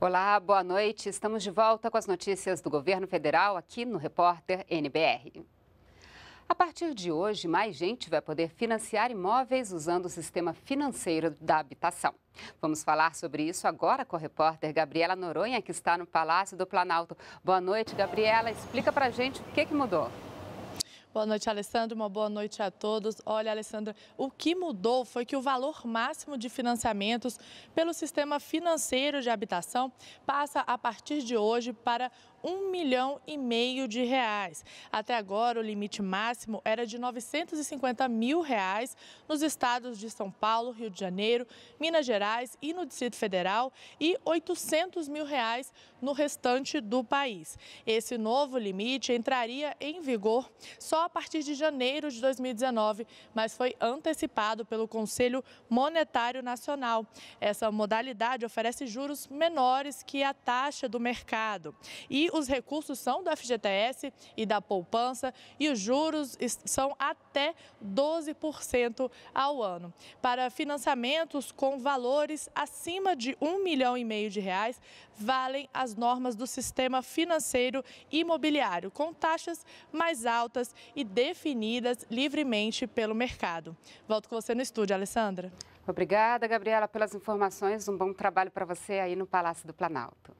Olá, boa noite. Estamos de volta com as notícias do governo federal aqui no Repórter NBR. A partir de hoje, mais gente vai poder financiar imóveis usando o sistema financeiro da habitação. Vamos falar sobre isso agora com a repórter Gabriela Noronha, que está no Palácio do Planalto. Boa noite, Gabriela. Explica pra gente o que, que mudou. Boa noite, Alessandro. Uma boa noite a todos. Olha, Alessandra, o que mudou foi que o valor máximo de financiamentos pelo sistema financeiro de habitação passa a partir de hoje para um milhão e meio de reais. Até agora, o limite máximo era de 950 mil reais nos estados de São Paulo, Rio de Janeiro, Minas Gerais e no Distrito Federal e 800 mil reais no restante do país. Esse novo limite entraria em vigor só a partir de janeiro de 2019, mas foi antecipado pelo Conselho Monetário Nacional. Essa modalidade oferece juros menores que a taxa do mercado. E os recursos são do FGTS e da poupança e os juros são até 12% ao ano. Para financiamentos com valores acima de um milhão e meio de reais, valem as normas do sistema financeiro imobiliário, com taxas mais altas e definidas livremente pelo mercado. Volto com você no estúdio, Alessandra. Obrigada, Gabriela, pelas informações. Um bom trabalho para você aí no Palácio do Planalto.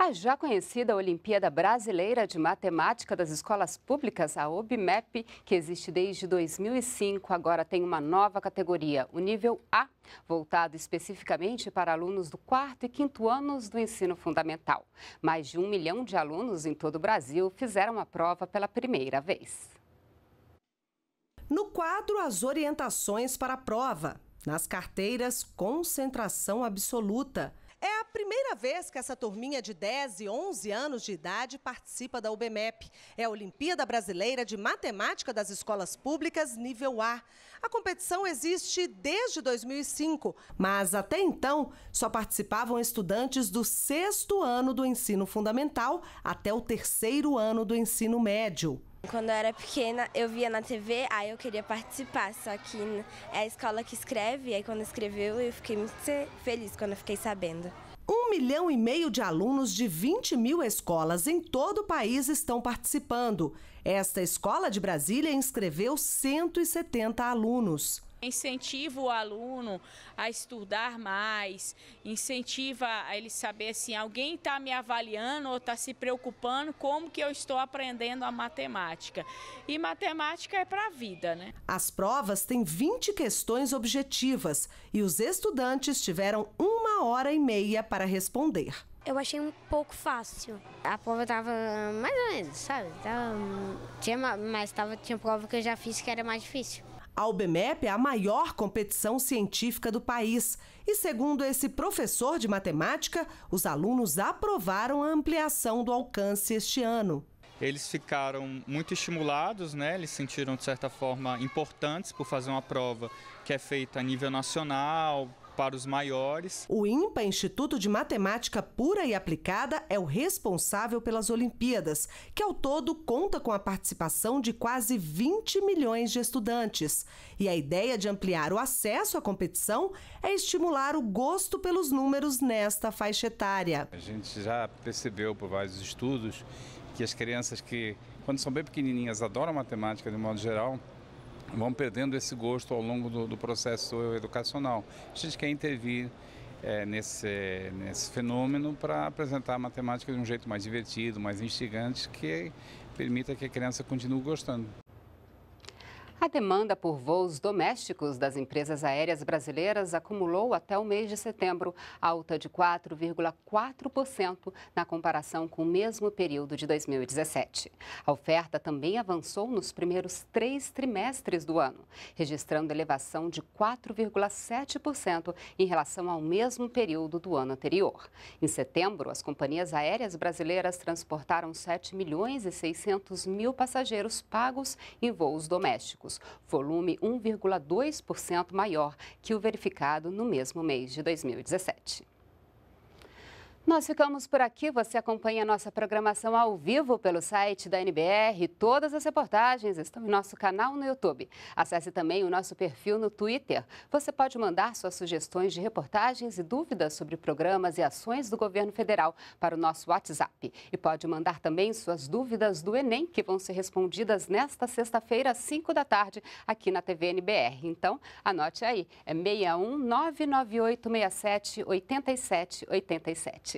A já conhecida Olimpíada Brasileira de Matemática das Escolas Públicas, a OBMEP, que existe desde 2005, agora tem uma nova categoria, o nível A, voltado especificamente para alunos do quarto e quinto anos do ensino fundamental. Mais de um milhão de alunos em todo o Brasil fizeram a prova pela primeira vez. No quadro, as orientações para a prova. Nas carteiras, concentração absoluta primeira vez que essa turminha de 10 e 11 anos de idade participa da UBMEP. É a Olimpíada Brasileira de Matemática das Escolas Públicas Nível A. A competição existe desde 2005, mas até então só participavam estudantes do sexto ano do ensino fundamental até o terceiro ano do ensino médio. Quando eu era pequena, eu via na TV, aí eu queria participar, só que é a escola que escreve, aí quando escreveu eu fiquei muito feliz quando eu fiquei sabendo. Um milhão e meio de alunos de 20 mil escolas em todo o país estão participando. Esta escola de Brasília inscreveu 170 alunos. Incentiva o aluno a estudar mais, incentiva a ele saber assim, alguém está me avaliando ou está se preocupando como que eu estou aprendendo a matemática. E matemática é para a vida, né? As provas têm 20 questões objetivas e os estudantes tiveram uma hora e meia para responder. Eu achei um pouco fácil. A prova estava mais ou menos, sabe? Tava, tinha, mas tava, tinha prova que eu já fiz que era mais difícil. A UBMEP é a maior competição científica do país e, segundo esse professor de matemática, os alunos aprovaram a ampliação do alcance este ano. Eles ficaram muito estimulados, né? eles sentiram de certa forma importantes por fazer uma prova que é feita a nível nacional, para os maiores. O INPA, Instituto de Matemática Pura e Aplicada, é o responsável pelas Olimpíadas, que ao todo conta com a participação de quase 20 milhões de estudantes. E a ideia de ampliar o acesso à competição é estimular o gosto pelos números nesta faixa etária. A gente já percebeu por vários estudos que as crianças que, quando são bem pequenininhas, adoram matemática de modo geral, vão perdendo esse gosto ao longo do, do processo educacional. A gente quer intervir é, nesse, nesse fenômeno para apresentar a matemática de um jeito mais divertido, mais instigante, que permita que a criança continue gostando. A demanda por voos domésticos das empresas aéreas brasileiras acumulou até o mês de setembro, alta de 4,4% na comparação com o mesmo período de 2017. A oferta também avançou nos primeiros três trimestres do ano, registrando elevação de 4,7% em relação ao mesmo período do ano anterior. Em setembro, as companhias aéreas brasileiras transportaram 7 milhões e 600 mil passageiros pagos em voos domésticos bancos, volume 1,2% maior que o verificado no mesmo mês de 2017. Nós ficamos por aqui. Você acompanha nossa programação ao vivo pelo site da NBR. Todas as reportagens estão em nosso canal no YouTube. Acesse também o nosso perfil no Twitter. Você pode mandar suas sugestões de reportagens e dúvidas sobre programas e ações do governo federal para o nosso WhatsApp. E pode mandar também suas dúvidas do Enem, que vão ser respondidas nesta sexta-feira, às 5 da tarde, aqui na TV NBR. Então, anote aí. É 61 998 87 87.